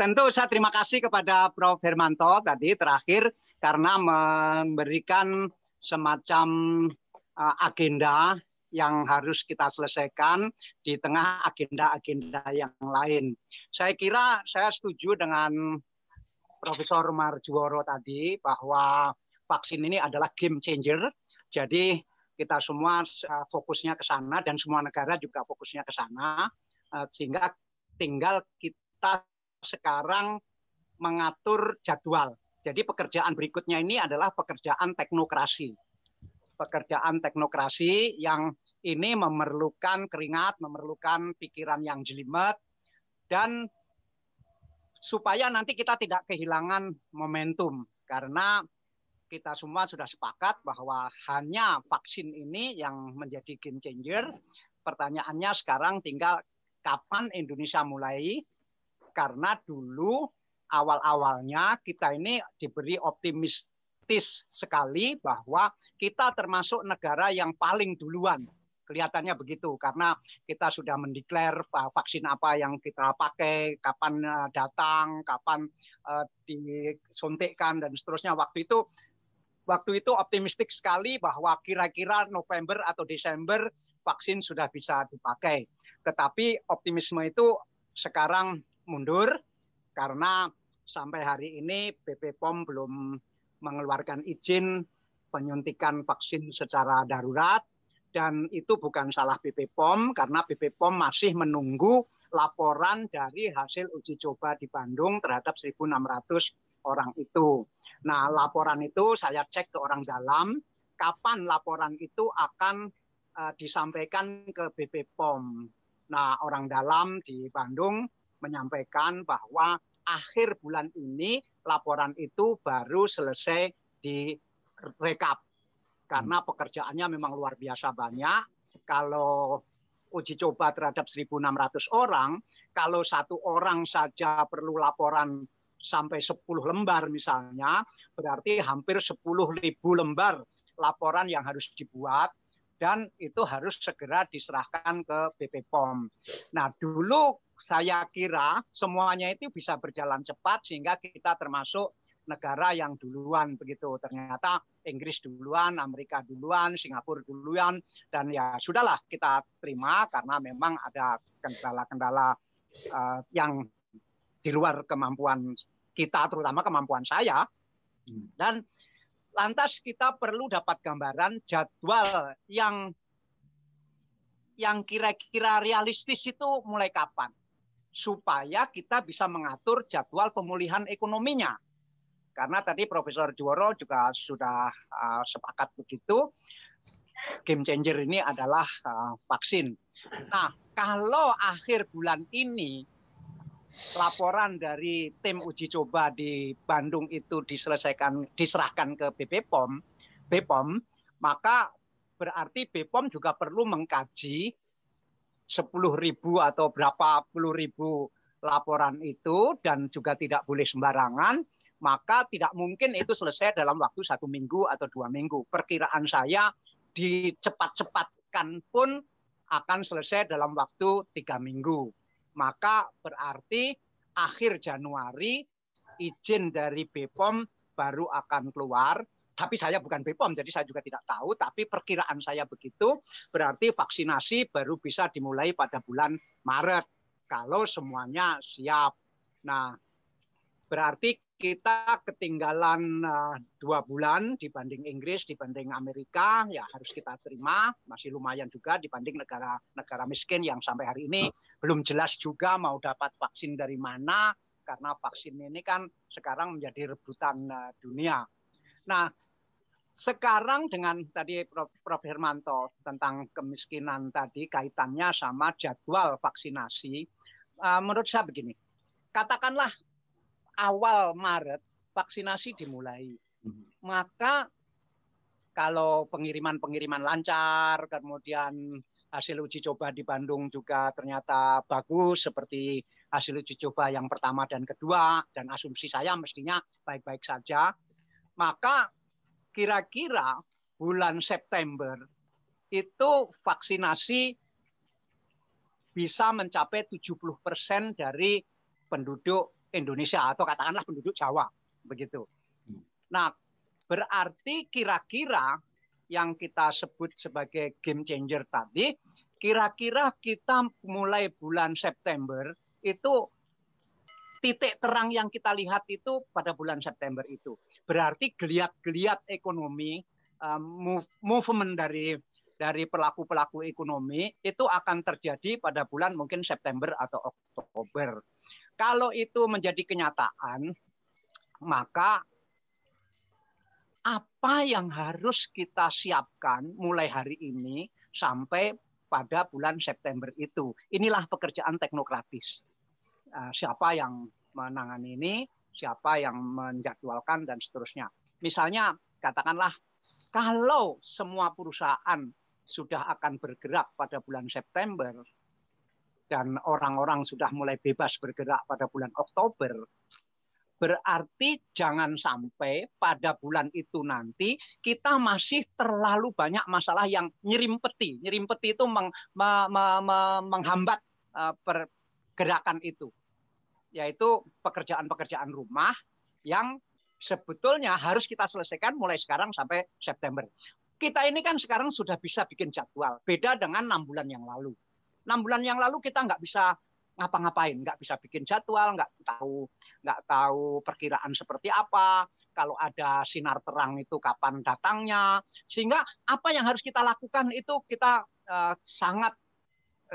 tentu saya terima kasih kepada Prof. Hermanto tadi terakhir karena memberikan semacam eh, agenda yang harus kita selesaikan di tengah agenda-agenda yang lain. Saya kira saya setuju dengan Profesor Marjuworo tadi bahwa vaksin ini adalah game changer. Jadi kita semua eh, fokusnya ke sana dan semua negara juga fokusnya ke sana eh, sehingga tinggal kita sekarang mengatur jadwal. Jadi pekerjaan berikutnya ini adalah pekerjaan teknokrasi. Pekerjaan teknokrasi yang ini memerlukan keringat, memerlukan pikiran yang jelimet, dan supaya nanti kita tidak kehilangan momentum. Karena kita semua sudah sepakat bahwa hanya vaksin ini yang menjadi game changer. Pertanyaannya sekarang tinggal kapan Indonesia mulai karena dulu awal-awalnya kita ini diberi optimistis sekali bahwa kita termasuk negara yang paling duluan. Kelihatannya begitu karena kita sudah mendeklar eh, vaksin apa yang kita pakai, kapan eh, datang, kapan eh, disuntikkan dan seterusnya. Waktu itu waktu itu optimistik sekali bahwa kira-kira November atau Desember vaksin sudah bisa dipakai. Tetapi optimisme itu sekarang mundur karena sampai hari ini BP POM belum mengeluarkan izin penyuntikan vaksin secara darurat dan itu bukan salah BP POM karena BP POM masih menunggu laporan dari hasil uji coba di Bandung terhadap 1.600 orang itu. Nah, laporan itu saya cek ke orang dalam kapan laporan itu akan eh, disampaikan ke BP POM. Nah, orang dalam di Bandung menyampaikan bahwa akhir bulan ini laporan itu baru selesai direkap karena hmm. pekerjaannya memang luar biasa banyak. Kalau uji coba terhadap 1.600 orang, kalau satu orang saja perlu laporan sampai 10 lembar misalnya, berarti hampir 10.000 lembar laporan yang harus dibuat dan itu harus segera diserahkan ke BP POM. Nah, dulu saya kira semuanya itu bisa berjalan cepat sehingga kita termasuk negara yang duluan begitu. Ternyata Inggris duluan, Amerika duluan, Singapura duluan, dan ya sudahlah kita terima karena memang ada kendala-kendala uh, yang di luar kemampuan kita, terutama kemampuan saya. Dan Lantas kita perlu dapat gambaran jadwal yang yang kira-kira realistis itu mulai kapan supaya kita bisa mengatur jadwal pemulihan ekonominya. Karena tadi Profesor Juworo juga sudah uh, sepakat begitu. Game changer ini adalah uh, vaksin. Nah, kalau akhir bulan ini laporan dari tim uji coba di Bandung itu diselesaikan diserahkan ke BPOM, BPOM, maka berarti BPOM juga perlu mengkaji 10.000 atau berapa puluh ribu laporan itu dan juga tidak boleh sembarangan, maka tidak mungkin itu selesai dalam waktu satu minggu atau dua minggu. Perkiraan saya dicepat-cepatkan pun akan selesai dalam waktu tiga minggu maka berarti akhir Januari izin dari BPOM baru akan keluar. Tapi saya bukan BPOM, jadi saya juga tidak tahu. Tapi perkiraan saya begitu, berarti vaksinasi baru bisa dimulai pada bulan Maret kalau semuanya siap. Nah, berarti kita ketinggalan uh, dua bulan dibanding Inggris, dibanding Amerika, ya harus kita terima. Masih lumayan juga dibanding negara-negara miskin yang sampai hari ini belum jelas juga mau dapat vaksin dari mana, karena vaksin ini kan sekarang menjadi rebutan uh, dunia. Nah, sekarang dengan tadi Prof. Prof. Hermanto tentang kemiskinan tadi kaitannya sama jadwal vaksinasi, uh, menurut saya begini, katakanlah awal Maret vaksinasi dimulai. Hmm. Maka kalau pengiriman-pengiriman lancar, kemudian hasil uji coba di Bandung juga ternyata bagus seperti hasil uji coba yang pertama dan kedua dan asumsi saya mestinya baik-baik saja. Maka kira-kira bulan September itu vaksinasi bisa mencapai 70% dari penduduk Indonesia atau katakanlah penduduk Jawa begitu. Nah, berarti kira-kira yang kita sebut sebagai game changer tadi, kira-kira kita mulai bulan September itu titik terang yang kita lihat itu pada bulan September itu. Berarti geliat-geliat ekonomi, um, movement dari dari pelaku-pelaku ekonomi itu akan terjadi pada bulan mungkin September atau Oktober. Kalau itu menjadi kenyataan, maka apa yang harus kita siapkan mulai hari ini sampai pada bulan September itu. Inilah pekerjaan teknokratis. Eh, siapa yang menangani ini, siapa yang menjadwalkan, dan seterusnya. Misalnya, katakanlah kalau semua perusahaan sudah akan bergerak pada bulan September, dan orang-orang sudah mulai bebas bergerak pada bulan Oktober, berarti jangan sampai pada bulan itu nanti kita masih terlalu banyak masalah yang nyerimpeti. Nyerimpeti itu meng, me, me, me, menghambat e, pergerakan itu, yaitu pekerjaan-pekerjaan rumah yang sebetulnya harus kita selesaikan mulai sekarang sampai September. Kita ini kan sekarang sudah bisa bikin jadwal, beda dengan enam bulan yang lalu enam bulan yang lalu kita nggak bisa ngapa-ngapain, nggak bisa bikin jadwal, nggak tahu nggak tahu perkiraan seperti apa, kalau ada sinar terang itu kapan datangnya, sehingga apa yang harus kita lakukan itu kita eh, sangat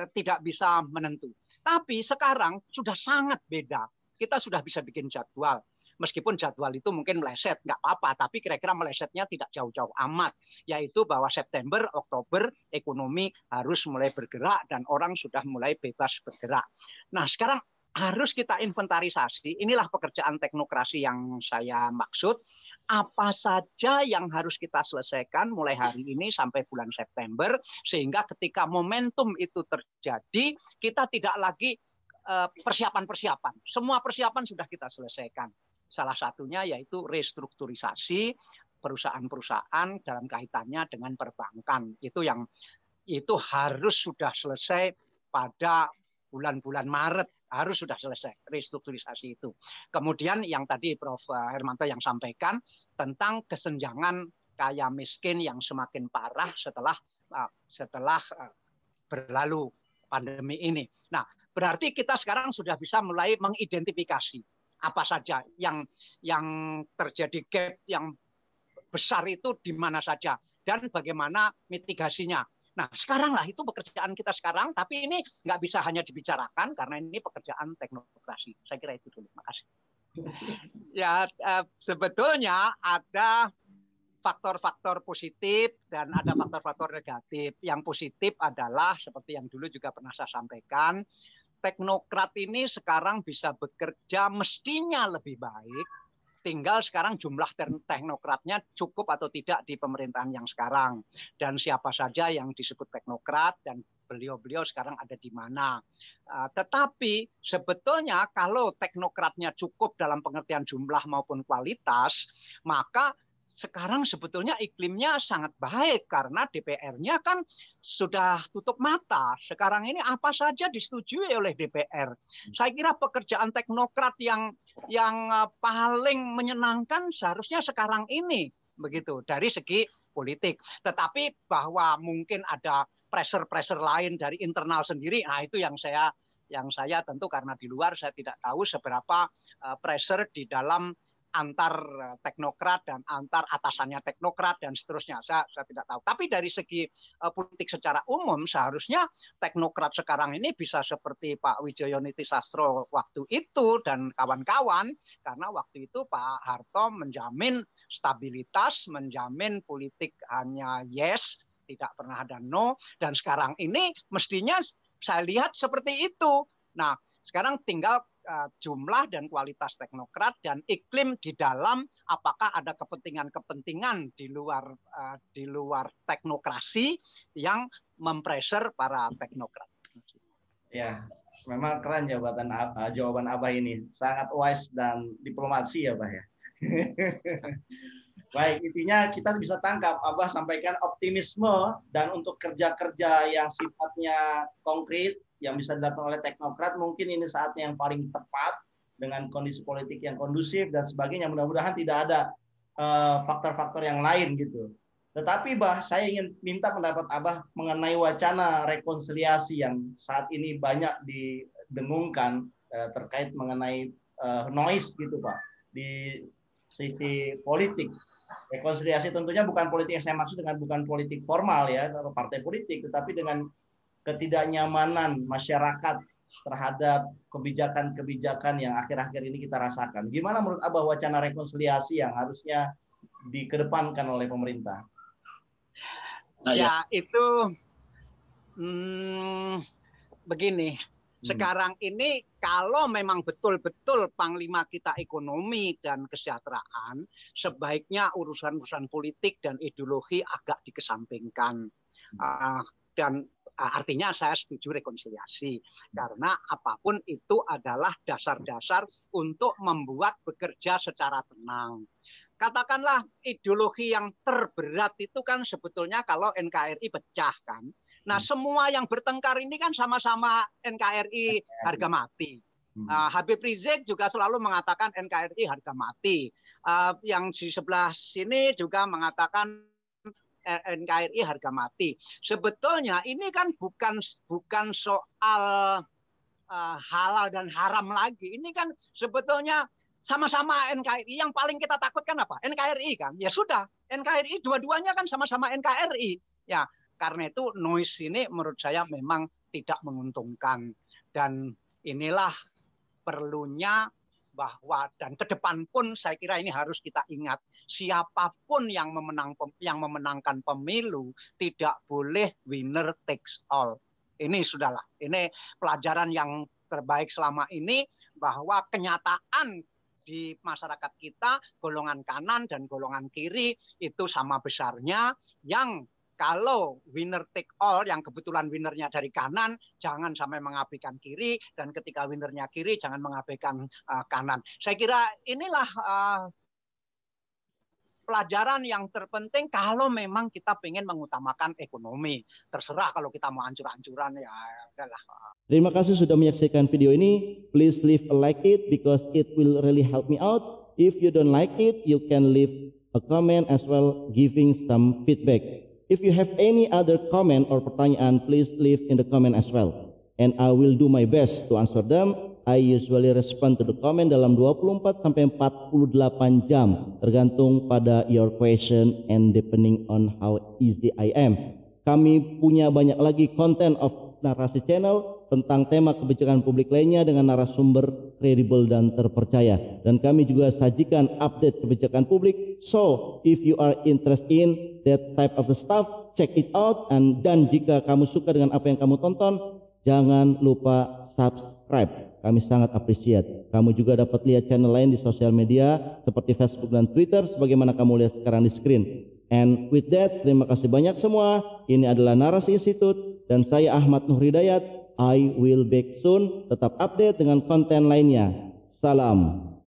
eh, tidak bisa menentu. Tapi sekarang sudah sangat beda. Kita sudah bisa bikin jadwal, meskipun jadwal itu mungkin meleset, nggak apa-apa, tapi kira-kira melesetnya tidak jauh-jauh amat, yaitu bahwa September, Oktober ekonomi harus mulai bergerak dan orang sudah mulai bebas bergerak. Nah sekarang harus kita inventarisasi. Inilah pekerjaan teknokrasi yang saya maksud. Apa saja yang harus kita selesaikan mulai hari ini sampai bulan September, sehingga ketika momentum itu terjadi, kita tidak lagi eh, persiapan-persiapan. Semua persiapan sudah kita selesaikan. Salah satunya yaitu restrukturisasi perusahaan-perusahaan dalam kaitannya dengan perbankan. Itu yang itu harus sudah selesai pada bulan-bulan Maret harus sudah selesai restrukturisasi itu. Kemudian yang tadi Prof. Hermanto yang sampaikan tentang kesenjangan kaya miskin yang semakin parah setelah eh, setelah eh, berlalu pandemi ini. Nah, berarti kita sekarang sudah bisa mulai mengidentifikasi apa saja yang yang terjadi gap yang besar itu di mana saja dan bagaimana mitigasinya. Nah, sekaranglah itu pekerjaan kita sekarang, tapi ini nggak bisa hanya dibicarakan karena ini pekerjaan teknokrasi. Saya kira itu dulu. Makasih. Ya, eh, sebetulnya ada faktor-faktor positif dan ada faktor-faktor negatif. Yang positif adalah seperti yang dulu juga pernah saya sampaikan, teknokrat ini sekarang bisa bekerja mestinya lebih baik. Tinggal sekarang jumlah teknokratnya cukup atau tidak di pemerintahan yang sekarang. Dan siapa saja yang disebut teknokrat dan beliau-beliau sekarang ada di mana. Ah, tetapi sebetulnya kalau teknokratnya cukup dalam pengertian jumlah maupun kualitas, maka sekarang sebetulnya iklimnya sangat baik karena DPR-nya kan sudah tutup mata. Sekarang ini apa saja disetujui oleh DPR. Hmm. Saya kira pekerjaan teknokrat yang yang eh, paling menyenangkan seharusnya sekarang ini begitu dari segi politik. Tetapi bahwa mungkin ada pressure-pressure lain dari internal sendiri, nah itu yang saya yang saya tentu karena di luar saya tidak tahu seberapa eh, pressure di dalam antar eh, teknokrat dan antar atasannya teknokrat dan seterusnya. Saya, saya tidak tahu. Tapi dari segi uh, politik secara umum seharusnya teknokrat sekarang ini bisa seperti Pak Wijoyoniti Sastro waktu itu dan kawan-kawan karena waktu itu Pak Harto menjamin stabilitas, menjamin politik hanya yes, tidak pernah ada no dan sekarang ini mestinya saya lihat seperti itu. Nah, sekarang tinggal Eh, jumlah dan kualitas teknokrat dan iklim di dalam apakah ada kepentingan-kepentingan di luar eh, di luar teknokrasi yang mempreser para teknokrat. Ya, memang keren jawaban eh, jawaban Abah ini. Sangat wise dan diplomasi ya, Pak ya. Baik, intinya kita bisa tangkap Abah sampaikan optimisme dan untuk kerja-kerja yang sifatnya konkret yang bisa dilakukan oleh teknokrat mungkin ini saatnya yang paling tepat dengan kondisi politik yang kondusif dan sebagainya mudah-mudahan tidak ada eh, faktor-faktor uh, yang lain gitu. Tetapi bah saya ingin minta pendapat Abah mengenai wacana rekonsiliasi yang saat ini banyak didengungkan uh, terkait mengenai uh, noise gitu Pak di sisi politik. Rekonsiliasi tentunya bukan politik yang saya maksud dengan bukan politik formal ya atau partai politik tetapi dengan ketidaknyamanan masyarakat terhadap kebijakan-kebijakan yang akhir-akhir ini kita rasakan. Gimana menurut Abah wacana rekonsiliasi yang harusnya dikedepankan oleh pemerintah? Nah, ya. ya itu hmm, begini. Hmm. Sekarang ini kalau memang betul-betul panglima kita ekonomi dan kesejahteraan, sebaiknya urusan-urusan politik dan ideologi agak dikesampingkan. Hmm. Ah, dan Eh, artinya saya setuju rekonsiliasi hmm. karena apapun itu adalah dasar-dasar untuk membuat bekerja secara tenang. Katakanlah ideologi yang terberat itu kan sebetulnya kalau NKRI pecah kan. Nah, hmm. semua yang bertengkar ini kan sama-sama NKRI harga mati. Uh, Habib Rizik juga selalu mengatakan NKRI harga mati. Uh, yang di sebelah sini juga mengatakan NKRI harga mati. Sebetulnya ini kan bukan bukan soal uh, halal dan haram lagi. Ini kan sebetulnya sama-sama NKRI yang paling kita takutkan apa? NKRI kan. Ya sudah, NKRI dua-duanya kan sama-sama NKRI. Ya, karena itu noise ini menurut saya memang tidak menguntungkan dan inilah perlunya bahwa dan ke depan pun saya kira ini harus kita ingat siapapun yang memenang yang memenangkan pemilu tidak boleh winner takes all. Ini sudahlah. Ini pelajaran yang terbaik selama ini bahwa kenyataan di masyarakat kita golongan kanan dan golongan kiri itu sama besarnya yang kalau winner take all yang kebetulan winnernya dari kanan jangan sampai mengabaikan kiri dan ketika winnernya kiri jangan mengabaikan uh, kanan. Saya kira inilah uh, pelajaran yang terpenting kalau memang kita ingin mengutamakan ekonomi. Terserah kalau kita mau hancur-hancuran ya adalah. Terima kasih sudah menyaksikan video ini. Please leave a like it because it will really help me out. If you don't like it, you can leave a comment as well giving some feedback. If you have any other comment or pertanyaan, please leave in the comment as well. And I will do my best to answer them. I usually respond to the comment dalam 24 sampai 48 jam tergantung pada your question and depending on how easy I am. Kami punya banyak lagi konten of narasi channel tentang tema kebijakan publik lainnya dengan narasumber kredibel dan terpercaya. Dan kami juga sajikan update kebijakan publik. So, if you are interested in that type of the stuff, check it out. And dan jika kamu suka dengan apa yang kamu tonton, jangan lupa subscribe. Kami sangat appreciate. Kamu juga dapat lihat channel lain di sosial media seperti Facebook dan Twitter sebagaimana kamu lihat sekarang di screen. And with that, terima kasih banyak semua. Ini adalah Narasi Institute dan saya Ahmad Nuhridayat I will back soon. Tetap update dengan konten lainnya. Salam.